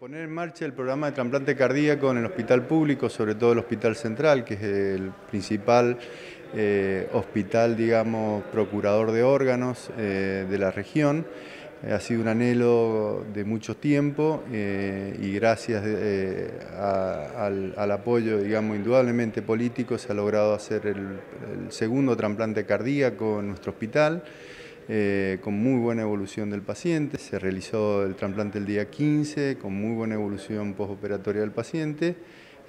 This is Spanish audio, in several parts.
Poner en marcha el programa de trasplante cardíaco en el hospital público, sobre todo el hospital central, que es el principal eh, hospital, digamos, procurador de órganos eh, de la región. Eh, ha sido un anhelo de mucho tiempo y gracias al, apoyo, digamos, indudablemente político, se ha logrado hacer el segundo trasplante cardíaco en nuestro hospital. Eh, con muy buena evolución del paciente. Se realizó el trasplante el día 15 con muy buena evolución postoperatoria del paciente.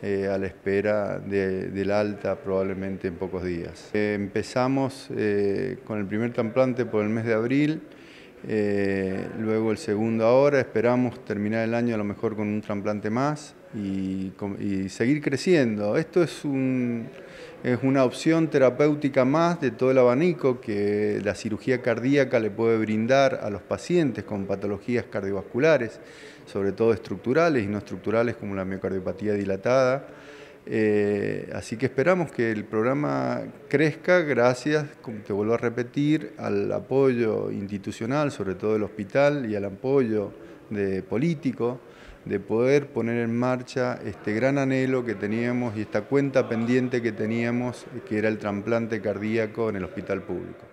Eh, a la espera del alta probablemente en pocos días. empezamos eh, con el primer trasplante por el mes de abril, eh, luego el segundo ahora, esperamos terminar el año a lo mejor con un trasplante más y, seguir creciendo. Esto es, es una opción terapéutica más de todo el abanico que la cirugía cardíaca le puede brindar a los pacientes con patologías cardiovasculares, sobre todo estructurales y no estructurales como la miocardiopatía dilatada. Eh, así que esperamos que el programa crezca gracias, como te vuelvo a repetir, al apoyo institucional, sobre todo del hospital, y al apoyo de político, de poder poner en marcha este gran anhelo que teníamos y esta cuenta pendiente que teníamos, que era el trasplante cardíaco en el hospital público.